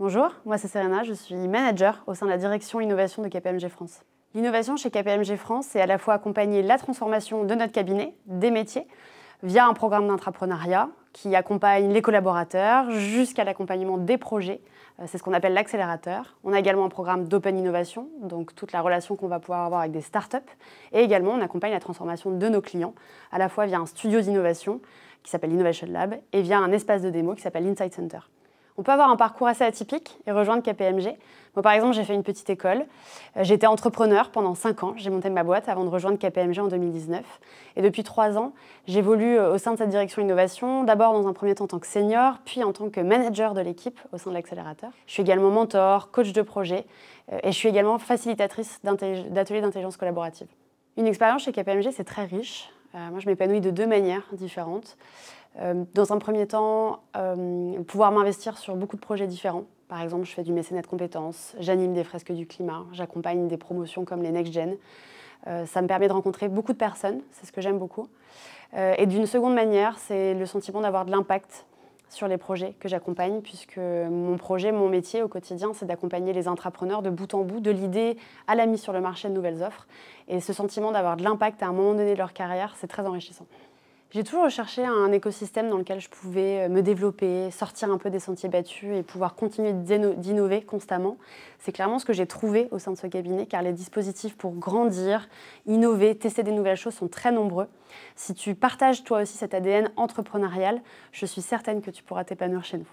Bonjour, moi c'est Serena, je suis manager au sein de la direction innovation de KPMG France. L'innovation chez KPMG France, c'est à la fois accompagner la transformation de notre cabinet, des métiers, via un programme d'entrepreneuriat qui accompagne les collaborateurs jusqu'à l'accompagnement des projets. Euh, c'est ce qu'on appelle l'accélérateur. On a également un programme d'open innovation, donc toute la relation qu'on va pouvoir avoir avec des startups. Et également, on accompagne la transformation de nos clients, à la fois via un studio d'innovation qui s'appelle Innovation Lab et via un espace de démo qui s'appelle Insight Center. On peut avoir un parcours assez atypique et rejoindre KPMG. Moi, par exemple, j'ai fait une petite école. Euh, j'étais entrepreneur pendant 5 ans. J'ai monté ma boîte avant de rejoindre KPMG en 2019. Et depuis 3 ans, j'évolue euh, au sein de cette direction innovation, d'abord dans un premier temps en tant que senior, puis en tant que manager de l'équipe au sein de l'accélérateur. Je suis également mentor, coach de projet euh, et je suis également facilitatrice d'ateliers d'intelligence collaborative. Une expérience chez KPMG, c'est très riche. Euh, moi, je m'épanouis de deux manières différentes. Euh, dans un premier temps, euh, pouvoir m'investir sur beaucoup de projets différents. Par exemple, je fais du mécénat de compétences, j'anime des fresques du climat, j'accompagne des promotions comme les Next Gen. ça me permet de rencontrer beaucoup de personnes, c'est ce que j'aime beaucoup. et d'une seconde manière, c'est le sentiment d'avoir de l'impact sur les projets que j'accompagne, puisque mon projet, mon métier au quotidien, c'est d'accompagner les entrepreneurs de bout en bout, de l'idée à la mise sur le marché de nouvelles offres. Et ce sentiment d'avoir de l'impact à un moment donné de leur carrière, c'est très enrichissant. J'ai toujours recherché un écosystème dans lequel je pouvais euh, me développer, sortir un peu des sentiers battus et pouvoir continuer d'innover constamment. C'est clairement ce que j'ai trouvé au sein de ce cabinet, car les dispositifs pour grandir, innover, tester des nouvelles choses sont très nombreux. Si tu partages toi aussi cet ADN entrepreneurial, je suis certaine que tu pourras t'épanouir chez nous.